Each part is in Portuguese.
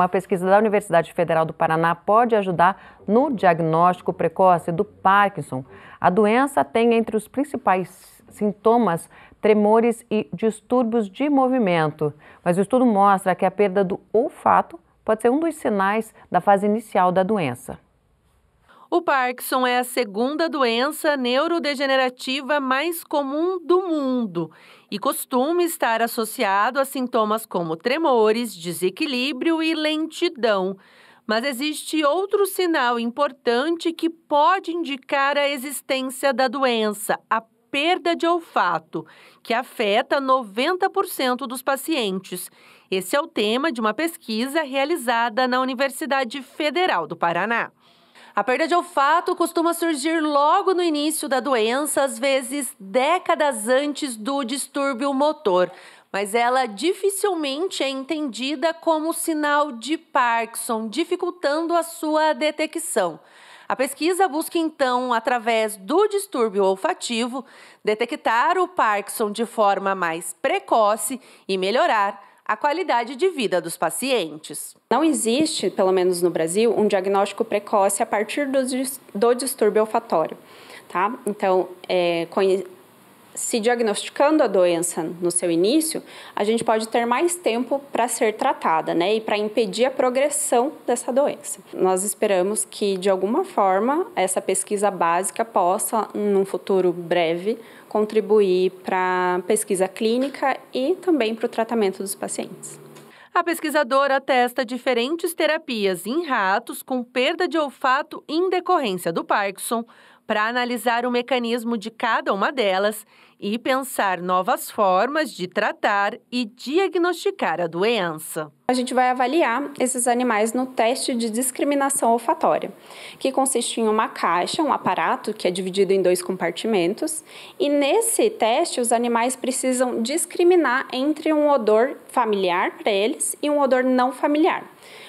Uma pesquisa da Universidade Federal do Paraná pode ajudar no diagnóstico precoce do Parkinson. A doença tem entre os principais sintomas tremores e distúrbios de movimento, mas o estudo mostra que a perda do olfato pode ser um dos sinais da fase inicial da doença. O Parkinson é a segunda doença neurodegenerativa mais comum do mundo e costuma estar associado a sintomas como tremores, desequilíbrio e lentidão. Mas existe outro sinal importante que pode indicar a existência da doença, a perda de olfato, que afeta 90% dos pacientes. Esse é o tema de uma pesquisa realizada na Universidade Federal do Paraná. A perda de olfato costuma surgir logo no início da doença, às vezes décadas antes do distúrbio motor, mas ela dificilmente é entendida como sinal de Parkinson, dificultando a sua detecção. A pesquisa busca então, através do distúrbio olfativo, detectar o Parkinson de forma mais precoce e melhorar a qualidade de vida dos pacientes. Não existe, pelo menos no Brasil, um diagnóstico precoce a partir do, do distúrbio olfatório. Tá? Então, é, se diagnosticando a doença no seu início, a gente pode ter mais tempo para ser tratada, né? E para impedir a progressão dessa doença. Nós esperamos que, de alguma forma, essa pesquisa básica possa, num futuro breve, contribuir para pesquisa clínica e também para o tratamento dos pacientes. A pesquisadora testa diferentes terapias em ratos com perda de olfato em decorrência do Parkinson, para analisar o mecanismo de cada uma delas e pensar novas formas de tratar e diagnosticar a doença. A gente vai avaliar esses animais no teste de discriminação olfatória, que consiste em uma caixa, um aparato que é dividido em dois compartimentos, e nesse teste os animais precisam discriminar entre um odor familiar para eles e um odor não familiar.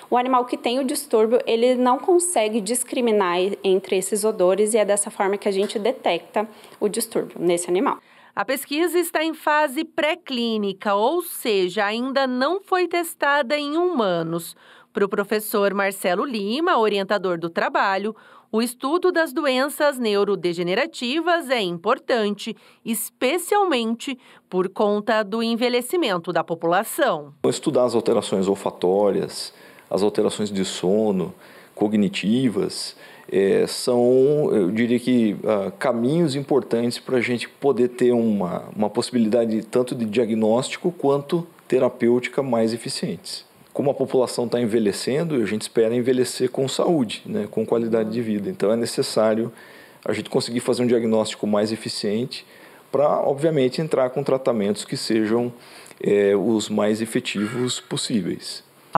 O animal que tem o distúrbio, ele não consegue discriminar entre esses odores e é dessa forma que a gente detecta o distúrbio nesse animal. A pesquisa está em fase pré-clínica, ou seja, ainda não foi testada em humanos. Para o professor Marcelo Lima, orientador do trabalho, o estudo das doenças neurodegenerativas é importante, especialmente por conta do envelhecimento da população. Estudar as alterações olfatórias, as alterações de sono, cognitivas, é, são, eu diria que, ah, caminhos importantes para a gente poder ter uma, uma possibilidade tanto de diagnóstico quanto terapêutica mais eficientes. Como a população está envelhecendo, a gente espera envelhecer com saúde, né, com qualidade de vida. Então é necessário a gente conseguir fazer um diagnóstico mais eficiente para, obviamente, entrar com tratamentos que sejam é, os mais efetivos possíveis.